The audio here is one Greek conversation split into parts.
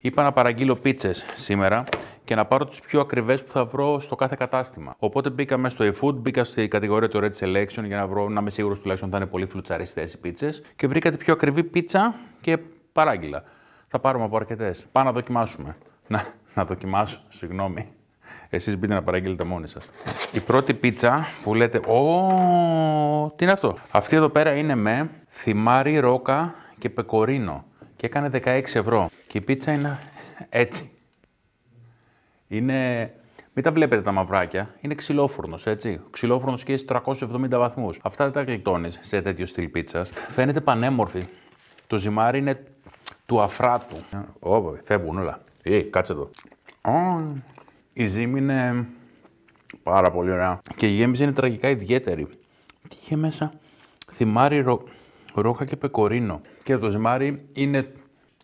Είπα να παραγγείλω πίτσες σήμερα και να πάρω τις πιο ακριβές που θα βρω στο κάθε κατάστημα. Οπότε μπήκα μέσα στο eFood, μπήκα στη κατηγορία του Red Selection για να βρω, να είμαι σίγουρος τουλάχιστον θα είναι πολύ φλουτσαριστέ οι πίτσες. Και βρήκα την πιο ακριβή πίτσα και παράγγειλα. Θα πάρουμε από αρκετές. Πάμε να δοκιμάσουμε. Να, να δοκιμάσω, συγγνώμη. Εσείς μπείτε να παραγγείλετε μόνοι σας. Η πρώτη πίτσα που λέτε. Ω, τι είναι αυτό. Αυτή εδώ πέρα είναι με θυμάρι, ρόκα και πεκορίνο. Και έκανε 16 ευρώ. Και η πίτσα είναι έτσι. Είναι... Μην τα βλέπετε τα μαυράκια. Είναι ξυλόφουρνο, έτσι. Ξυλόφουρνο και έχει 370 βαθμούς. Αυτά δεν τα γλιτώνεις σε τέτοιο στυλ πίτσας. Φαίνεται πανέμορφη. Το ζυμάρι είναι του αφράτου. Ω, φεύγουν όλα. Ε, κάτσε εδώ. Η ζύμη είναι πάρα πολύ ωραία. Και η γέμιση είναι τραγικά ιδιαίτερη. Τι είχε μέσα, θυμάρι ρο... ρόχα και πεκορίνο. Και το ζυμάρι είναι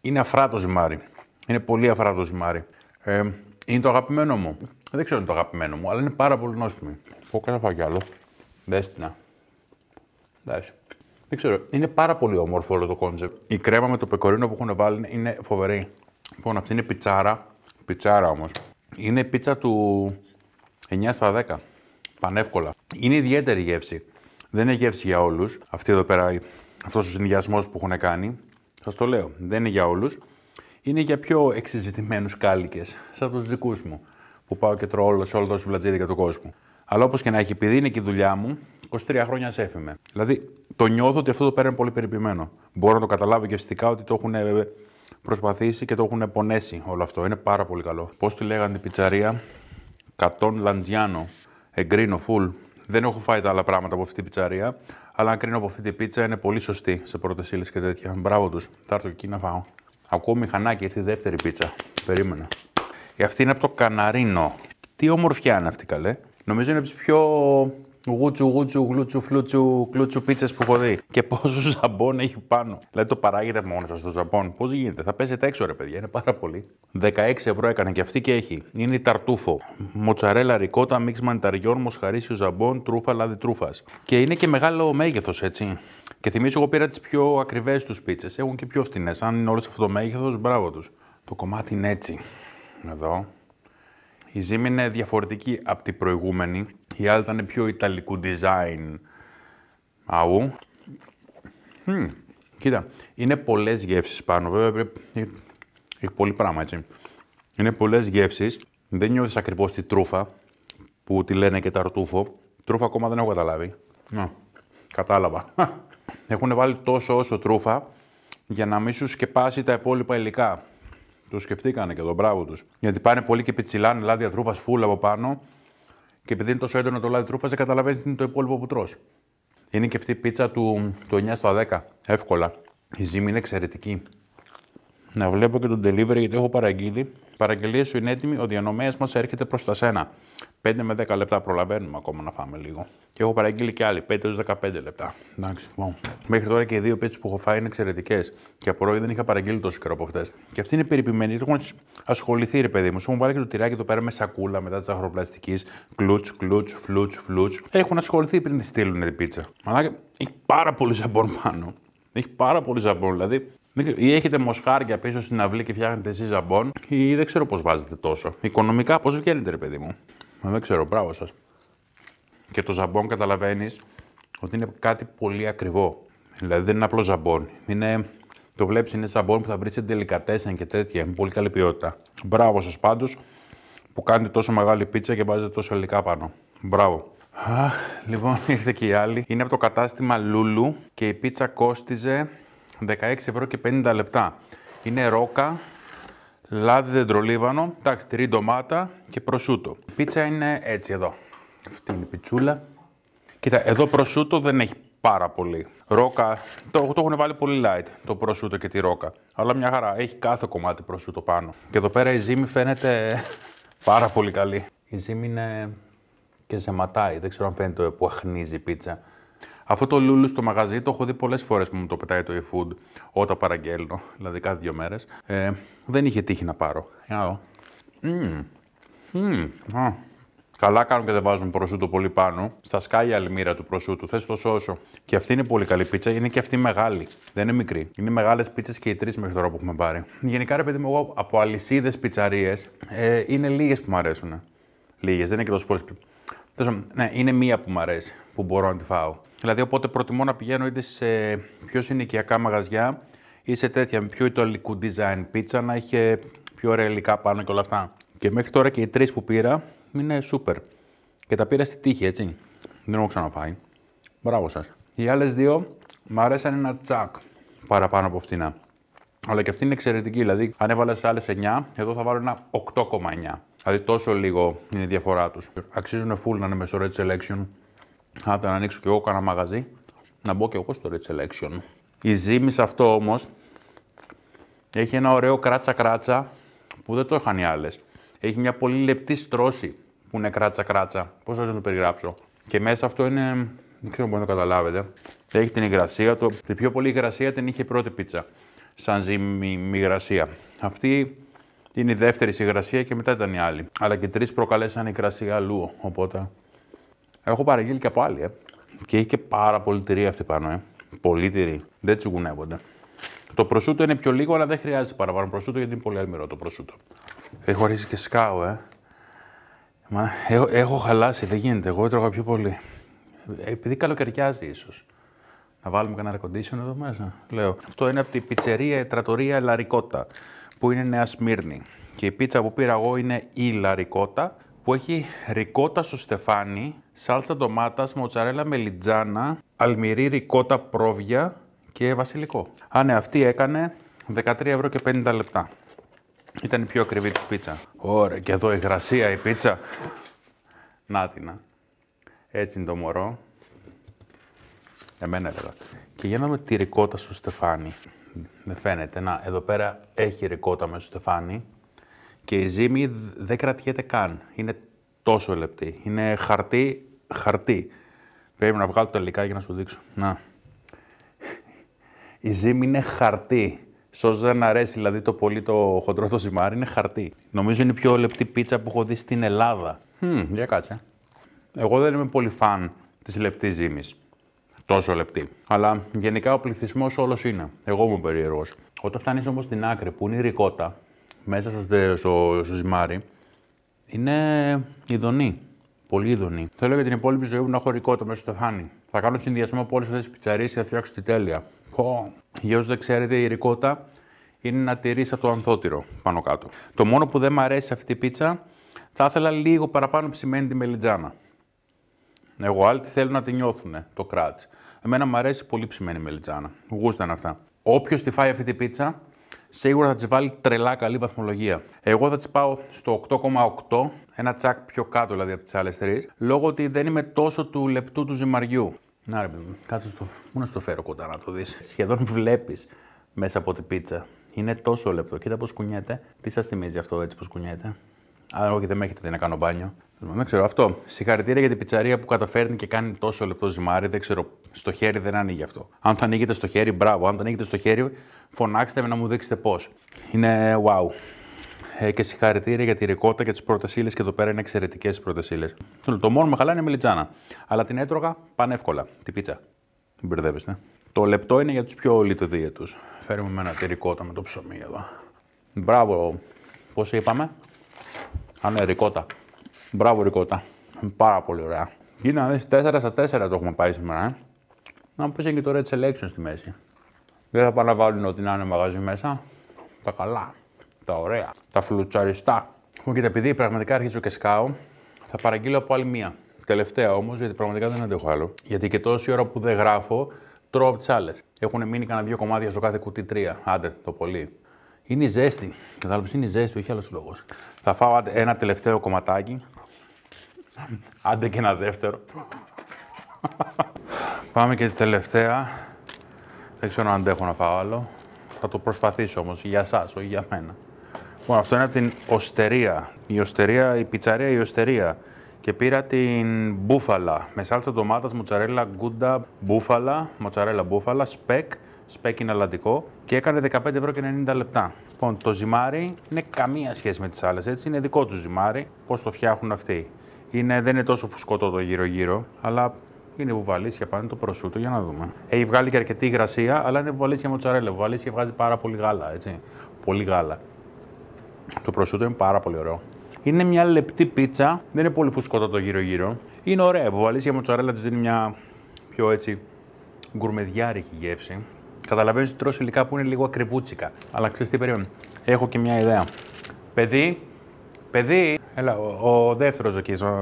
είναι αφράτο ζυμάρι. Είναι πολύ αφράτο ζυμάρι. Ε, είναι το αγαπημένο μου. Δεν ξέρω αν είναι το αγαπημένο μου, αλλά είναι πάρα πολύ νόστιμη. Έχω κανένα φάω κι άλλο. Δεν ξέρω. Είναι πάρα πολύ όμορφο όλο το κόντζεπ. Η κρέμα με το πεκορίνο που έχουν βάλει είναι φοβερή. Λοιπόν, αυτή είναι πιτσάρα. Πιτσάρα όμως. Είναι πίτσα του 9 στα 10. Πανεύκολα. Είναι ιδιαίτερη γεύση. Δεν είναι γεύση για όλους. Αυτή εδώ πέρα, αυτός ο συνδυασμός που έχουν κάνει. Σας το λέω, δεν είναι για όλους. Είναι για πιο εξειζητημένου κάλικες, σαν τους δικούς μου, που πάω και τρώω όλο, σε όλα σουβλατζίδι για τον κόσμο. Αλλά όπως και να έχει, επειδή είναι και η δουλειά μου, 23 χρόνια σε έφημε. Δηλαδή, το νιώθω ότι αυτό το πέρα είναι πολύ περιποιημένο. Μπορώ να το καταλάβω και φυσικά ότι το έχουν προσπαθήσει και το έχουν πονέσει όλο αυτό. Είναι πάρα πολύ καλό. Πώς τη λέγανε την πιτσαρία, κατόν Λαντζιάνο. εγκρίνο φουλ. Δεν έχω φάει τα άλλα πράγματα από αυτή την πιτσαρία, αλλά αν κρίνω από αυτή την πίτσα είναι πολύ σωστή σε πρώτες ύλες και τέτοια. Μπράβο τους. Θα έρθω εκεί να φάω. Ακόμη μηχανάκι, ήρθε η δεύτερη πίτσα. Περίμενα. Η αυτή είναι από το Καναρίνο. Τι ομορφιά είναι αυτή καλέ. Νομίζω είναι από τις πιο γούτσου, γούτσου, γλούτσου, φλούτσου, κλούτσου πίτσες που έχω δει. Και πόσο ζαμπόν έχει πάνω. Δηλαδή το παράγετε μόνος σας το ζαμπόν. Πώς γίνεται, θα πέσετε έξω ρε παιδιά, είναι πάρα πολύ. 16 ευρώ έκανε και αυτή και έχει. Είναι η ταρτούφο. Μοτσαρέλα ρικότα, μίξ μανιταριών, μοσχαρίσιο ζαμπόν, τρούφα, λάδι τρούφας. Και είναι και μεγάλο μέγεθος έτσι. Και θυμίζω εγώ πήρα τις πιο ακριβές τους πίτσες. Έχουν και πιο φθηνέ. Αν είναι όλε αυτό το μέγεθος, μπράβο τους. Το κομμάτι είναι έτσι. Εδώ, η ζύμη είναι διαφορετική από την προηγούμενη. Η άλλη ήταν πιο ιταλικού design αού. Κοίτα, είναι πολλές γεύσεις πάνω. Βέβαια, έχει πολύ πράγμα, έτσι. Είναι πολλές γεύσεις. Δεν νιώθεις ακριβώς τη τρούφα, που τη λένε και τα ρτούφο Τρούφα ακόμα δεν έχω καταλάβει. κατάλαβα. Έχουν βάλει τόσο όσο τρούφα για να μην σου σκεπάσει τα υπόλοιπα υλικά. Το σκεφτήκανε και τον μπράβο τους. Γιατί πάνε πολύ και πιτσιλάνε λάδια τρούφας φούλ από πάνω. Και επειδή είναι τόσο έντονο το λάδι τρούφας, δεν καταλαβαίνεις τι είναι το υπόλοιπο που τρως. Είναι και αυτή η πίτσα του, του 9 στα 10. Εύκολα. Η ζύμη είναι εξαιρετική να βλέπω και τον delivery γιατί έχω παραγγείλει. Παραγγελία σου είναι έτοιμη, ο διανομέας μας έρχεται προς τα σένα. 5 με 10 λεπτά προλαβαίνουμε ακόμα να φάμε λίγο. Και έχω παραγγείλει και άλλοι, 5 έως 15 λεπτά. Εντάξει, λοιπόν. Μέχρι τώρα και οι δύο πίτσες που έχω φάει είναι εξαιρετικές. Και από δεν είχα παραγγείλει τόσο καιρό από αυτέ. Και αυτή είναι περιποιημένη. Έχουν ασχοληθεί, ρε παιδί μου. Σου έχουν βάλει και το τυράκι εδώ πέρα με σακούλα μετά της αχροπλαστικής. Κλουτ, κλουτ, φλουτ, φλουτ. Έχουν ασχοληθεί πριν τη στείλουν την πίτσα. Μαλάκι, έχει πάρα πολύ ζαμπόν πάνω. Έχει πάρα πολύ ζαμπόν, Δηλαδή ή έχετε μοσχάρια πίσω στην αυλή και φτιάχνετε εσείς ζαμπόν, ή δεν ξέρω πώς βάζετε τόσο. Οικονομικά πώς βγαίνετε, ρε παιδί μου. Ε, δεν ξέρω, μπράβο σας. Και το ζαμπόν καταλαβαίνεις ότι είναι κάτι πολύ ακριβό. Δηλαδή δεν είναι απλό ζαμπόν. Είναι... Το βλέπεις, είναι ζαμπόν που θα βρεις σε τελικατέσεν και τέτοια. Με πολύ καλή ποιότητα. Μπράβο σας πάντως που κάνετε τόσο μεγάλη πίτσα και βάζετε τόσο υλικά πάνω. Μπράβο. Αχ, λοιπόν, ήρθε και η άλλη. Είναι από το κατάστημα Λούλου και η πίτσα κόστιζε 16 ευρώ και 50 λεπτά. Είναι ρόκα, λάδι δεντρολίβανο, εντάξει, τυρί ντομάτα και προσούτο. Η πίτσα είναι έτσι εδώ. Αυτή είναι η πιτσούλα. Κοίτα, εδώ προσούτο δεν έχει πάρα πολύ. Ρόκα, το, έχουν βάλει πολύ light το προσούτο και τη ρόκα. Αλλά μια χαρά, έχει κάθε κομμάτι προσούτο πάνω. Και εδώ πέρα η ζύμη φαίνεται πάρα πολύ καλή. Η ζύμη είναι και ζεματάει, δεν ξέρω αν φαίνεται που αχνίζει η πίτσα. Αυτό το λούλου στο μαγαζί το έχω δει πολλές φορές που μου το πετάει το e-food όταν παραγγέλνω, δηλαδή κάθε δύο μέρες. Ε, δεν είχε τύχει να πάρω. δω. Mm. Mm. Καλά κάνουν και δεν βάζουν προσούτο πολύ πάνω. Στα σκάει η αλμύρα του προσούτου. Θες το σώσω, Και αυτή είναι πολύ καλή πίτσα. Είναι και αυτή μεγάλη. Δεν είναι μικρή. Είναι μεγάλες πίτσες και οι τρεις μέχρι τώρα που έχουμε πάρει. Γενικά, ρε παιδί μου, εγώ από αλυσίδες πιτσαρίες ε, είναι λίγες που μου αρέσουν. Λίγες, δεν είναι και τόσο πολλέ. Ναι, είναι μία που μου αρέσει, που μπορώ να τη φάω. Δηλαδή, οπότε προτιμώ να πηγαίνω είτε σε πιο συνοικιακά μαγαζιά ή σε τέτοια με πιο ιταλικού design πίτσα να έχει πιο ωραία υλικά πάνω και όλα αυτά. Και μέχρι τώρα και οι τρεις που πήρα είναι super. Και τα πήρα στη τύχη, έτσι. Δεν έχω ξαναφάει. Μπράβο σας. Οι άλλες δύο μου αρέσαν ένα τσακ παραπάνω από αυτήν. Αλλά και αυτή είναι εξαιρετική. Δηλαδή, αν έβαλες άλλες 9, εδώ θα βάλω ένα 8,9. Δηλαδή τόσο λίγο είναι η διαφορά τους. Αξίζουν full να είναι μέσω Red Selection. Άντε να ανοίξω κι εγώ κανένα μαγαζί, να μπω κι εγώ στο Red Selection. Η ζύμη σε αυτό όμως έχει ένα ωραίο κράτσα κράτσα που δεν το είχαν οι άλλες. Έχει μια πολύ λεπτή στρώση που είναι κράτσα κράτσα. Πώς θα το περιγράψω. Και μέσα αυτό είναι, δεν ξέρω μπορεί να το καταλάβετε. Έχει την υγρασία του. Την πιο πολύ υγρασία την είχε η πρώτη πίτσα. Σαν ζύμη υγρασία. Αυτή είναι η δεύτερη συγγρασία και μετά ήταν η άλλη. Αλλά και τρεις προκαλέσαν υγρασία αλλού. Οπότε. Έχω παραγγείλει και από άλλη, ε. Και έχει και πάρα πολύ τυρί αυτή πάνω, ε. Πολύ τυρί. Δεν τσιγουνεύονται. Το προσούτο είναι πιο λίγο, αλλά δεν χρειάζεται παραπάνω προσούτο γιατί είναι πολύ αλμυρό το προσούτο. Έχω ρίξει και σκάω, ε. Μα, έχω, έχω χαλάσει, δεν γίνεται. Εγώ έτρωγα πιο πολύ. Επειδή καλοκαιριάζει, ίσως. Να βάλουμε κανένα air εδώ μέσα. Λέω. Αυτό είναι από την πιτσερία ετρατορία Λαρικότα που είναι Νέα Σμύρνη. Και η πίτσα που πήρα εγώ είναι η Λαρικότα, που έχει ρικότα στο στεφάνι, σάλτσα ντομάτας, μοτσαρέλα μελιτζάνα, αλμυρί ρικότα πρόβια και βασιλικό. Α, ναι, αυτή έκανε 13 ευρώ και 50 λεπτά. Ήταν η πιο ακριβή της πίτσα. Ωραία, και εδώ γρασία η πίτσα. Νάτινα Έτσι είναι το μωρό. Εμένα έλεγα. Και για να με τη ρικότα στο στεφάνι. Δεν φαίνεται. Να, εδώ πέρα έχει ρικότα με στο στεφάνι και η ζύμη δεν κρατιέται καν. Είναι τόσο λεπτή. Είναι χαρτί, χαρτί. Πρέπει να βγάλω τα υλικά για να σου δείξω. Να. Η ζύμη είναι χαρτί. Σω δεν αρέσει δηλαδή το πολύ το χοντρό το ζυμάρι, είναι χαρτί. Νομίζω είναι η πιο λεπτή πίτσα που έχω δει στην Ελλάδα. για κάτσε. Εγώ δεν είμαι πολύ φαν της λεπτής ζύμης τόσο λεπτή. Αλλά γενικά ο πληθυσμός όλος είναι. Εγώ είμαι περίεργος. Όταν φτάνεις όμως στην άκρη που είναι η ρικότα, μέσα στο, στο, στο ζυμάρι, είναι ειδονή. Πολύ ειδονή. Θέλω για την υπόλοιπη ζωή μου να έχω ρικότα μέσα στο στεφάνι. Θα κάνω συνδυασμό από όλες αυτές τις πιτσαρίες και θα φτιάξω τη τέλεια. Πω. Για όσους δεν ξέρετε, η ρικότα είναι να τη από το ανθότυρο πάνω κάτω. Το μόνο που δεν μου αρέσει αυτή η πίτσα, θα ήθελα λίγο παραπάνω ψημένη τη μελιτζάνα. Εγώ άλλοι θέλουν να τη νιώθουν το κράτ. Εμένα μου αρέσει πολύ ψημένη μελιτζάνα. Γούσταν αυτά. Όποιος τη φάει αυτή την πίτσα, σίγουρα θα της βάλει τρελά καλή βαθμολογία. Εγώ θα της πάω στο 8,8, ένα τσακ πιο κάτω δηλαδή από τις άλλες τρεις, λόγω ότι δεν είμαι τόσο του λεπτού του ζυμαριού. Να ρε, κάτσε στο. Μου να στο φέρω κοντά να το δεις. Σχεδόν βλέπεις μέσα από την πίτσα. Είναι τόσο λεπτό. Κοίτα πώς κουνιέται. Τι σας θυμίζει αυτό έτσι πώς κουνιέται. Άρα όχι, δεν με έχετε να κάνω μπάνιο. Δεν ξέρω αυτό. Συγχαρητήρια για την πιτσαρία που καταφέρνει και κάνει τόσο λεπτό ζυμάρι. Δεν ξέρω. Στο χέρι δεν ανοίγει αυτό. Αν το ανοίγετε στο χέρι, μπράβο. Αν το ανοίγετε στο χέρι, φωνάξτε με να μου δείξετε πώς. Είναι wow. Ε, και συγχαρητήρια για τη ρικότα και τις πρώτε ύλε. Και εδώ πέρα είναι εξαιρετικές οι πρώτε ύλε. Το μόνο με χαλάει είναι η μελιτζάνα, Αλλά την έτρωγα πανεύκολα. Την πίτσα. Μην μπερδεύεστε. Το λεπτό είναι για τους πιο λιτοδίαιτους. Φέρουμε με ένα τη με το ψωμί εδώ. Μπράβο. Πώ είπαμε, ναι, ρικότα. Μπράβο ρικότα. Πάρα πολύ ωραία. Κοίτα να 4 στα 4 το έχουμε πάει σήμερα. Ε. Να μου πεις και το Red Selection στη μέση. Δεν θα πάνε να βάλουν ό,τι να είναι μαγαζί μέσα. Τα καλά, τα ωραία, τα φλουτσαριστά. Μου και επειδή πραγματικά αρχίζω και σκάω, θα παραγγείλω από άλλη μία. Τελευταία όμως, γιατί πραγματικά δεν αντέχω άλλο. Γιατί και τόση ώρα που δεν γράφω, τρώω από τις άλλες. Έχουν μείνει κανένα δύο κομμάτια στο κάθε κουτί τρία. Άντε, το πολύ. Είναι η ζέστη. Κατάλαβες, είναι η ζέστη, όχι άλλος λόγος. Θα φάω ένα τελευταίο κομματάκι. Άντε και ένα δεύτερο. Πάμε και τη τελευταία. Δεν ξέρω αν αντέχω να φάω άλλο. Θα το προσπαθήσω όμως, για εσά, όχι για μένα. Λοιπόν, αυτό είναι από την οστερία. Η οστερία, η πιτσαρία η οστερία. Και πήρα την μπούφαλα με σάλτσα ντομάτας, μοτσαρέλα, γκούντα, μπούφαλα, μοτσαρέλα μπούφαλα, σπεκ, σπέκι αλλαντικό και έκανε 15 ευρώ και 90 λεπτά. Λοιπόν, το ζυμάρι είναι καμία σχέση με τις άλλες. Έτσι είναι δικό του ζυμάρι. Πώς το φτιάχνουν αυτοί. Είναι, δεν είναι τόσο φουσκωτό το γύρω-γύρω, αλλά είναι βουβαλίσια πάνω το προσούτο για να δούμε. Έχει βγάλει και αρκετή υγρασία, αλλά είναι βουβαλίσια μοτσαρέλα. Βουβαλίσια βγάζει πάρα πολύ γάλα, έτσι. Πολύ γάλα. Το προσούτο είναι πάρα πολύ ωραίο. Είναι μια λεπτή πίτσα, δεν είναι πολύ φουσκωτό το γύρω-γύρω. Είναι ωραία. Βουβαλίσια μοτσαρέλα της δίνει μια πιο έτσι γκουρμεδιάρικη γεύση. Καταλαβαίνεις ότι τρώσει υλικά που είναι λίγο ακριβούτσικα. Αλλά ξέρεις τι περίμενε. Έχω και μια ιδέα. Παιδί, παιδί, έλα, ο, δεύτερο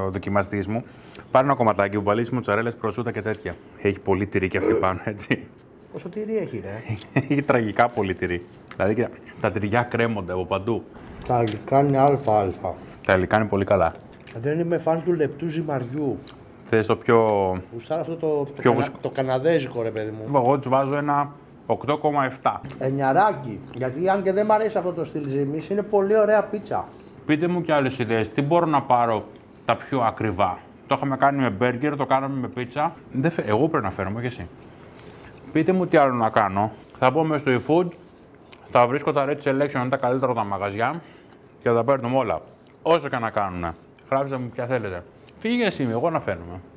δοκιμαστής μου, πάρει ένα κομματάκι που βαλίσει μοτσαρέλε, προσούτα και τέτοια. Έχει πολύ τυρί και αυτή πάνω, έτσι. Πόσο τυρί έχει, ρε. έχει τραγικά πολύ τυρί. Δηλαδή και τα τυριά κρέμονται από παντού. Τα υλικά είναι αλφα-αλφα. Τα υλικά είναι πολύ καλά. Δεν είμαι φαν του λεπτού ζυμαριού. Θες το πιο. αυτό το, πιο το καναδέζικο ρε παιδί μου. Εγώ τους βάζω ένα 8,7. Ενιαράκι. Γιατί αν και δεν μου αρέσει αυτό το στυλ ζύμη, είναι πολύ ωραία πίτσα. Πείτε μου και άλλες ιδέες. Τι μπορώ να πάρω τα πιο ακριβά. Το είχαμε κάνει με μπέργκερ, το κάναμε με πίτσα. Δεν Εγώ πρέπει να φέρω, όχι εσύ. Πείτε μου τι άλλο να κάνω. Θα πω μέσα στο e-food, θα βρίσκω τα Red Selection, είναι τα καλύτερα τα μαγαζιά και θα τα παίρνουμε όλα. Όσο και να κάνουν. Γράψτε μου ποια θέλετε. Φύγε εσύ, εγώ να φέρνουμε.